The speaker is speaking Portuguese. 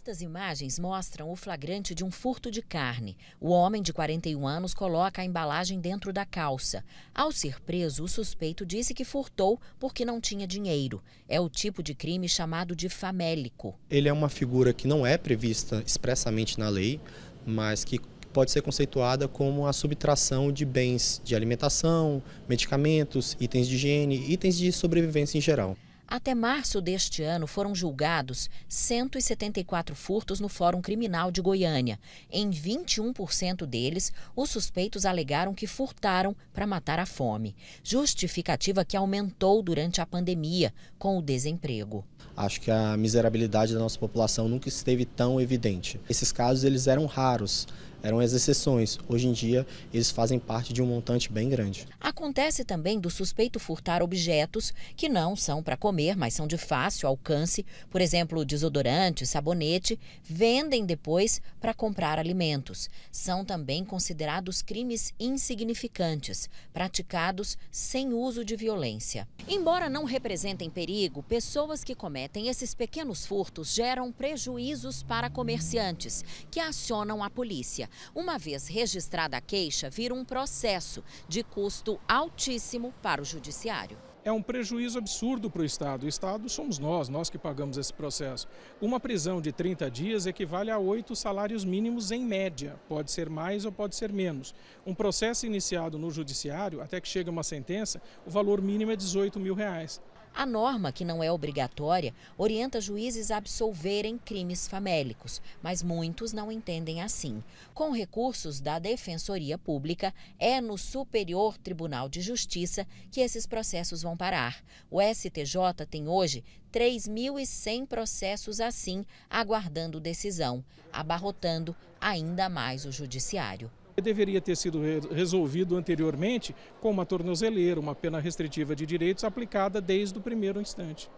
Estas imagens mostram o flagrante de um furto de carne. O homem de 41 anos coloca a embalagem dentro da calça. Ao ser preso, o suspeito disse que furtou porque não tinha dinheiro. É o tipo de crime chamado de famélico. Ele é uma figura que não é prevista expressamente na lei, mas que pode ser conceituada como a subtração de bens de alimentação, medicamentos, itens de higiene, itens de sobrevivência em geral. Até março deste ano foram julgados 174 furtos no Fórum Criminal de Goiânia. Em 21% deles, os suspeitos alegaram que furtaram para matar a fome. Justificativa que aumentou durante a pandemia, com o desemprego. Acho que a miserabilidade da nossa população nunca esteve tão evidente. Esses casos eles eram raros, eram as exceções. Hoje em dia, eles fazem parte de um montante bem grande. Acontece também do suspeito furtar objetos que não são para comer comer, mas são de fácil alcance, por exemplo, desodorante, sabonete, vendem depois para comprar alimentos. São também considerados crimes insignificantes, praticados sem uso de violência. Embora não representem perigo, pessoas que cometem esses pequenos furtos geram prejuízos para comerciantes, que acionam a polícia. Uma vez registrada a queixa, vira um processo de custo altíssimo para o judiciário é um prejuízo absurdo para o Estado. O Estado somos nós, nós que pagamos esse processo. Uma prisão de 30 dias equivale a oito salários mínimos em média, pode ser mais ou pode ser menos. Um processo iniciado no judiciário, até que chega uma sentença, o valor mínimo é 18 mil reais. A norma, que não é obrigatória, orienta juízes a absolverem crimes famélicos, mas muitos não entendem assim. Com recursos da Defensoria Pública, é no Superior Tribunal de Justiça que esses processos vão parar. O STJ tem hoje 3.100 processos assim, aguardando decisão, abarrotando ainda mais o judiciário deveria ter sido resolvido anteriormente com uma tornozeleira, uma pena restritiva de direitos aplicada desde o primeiro instante.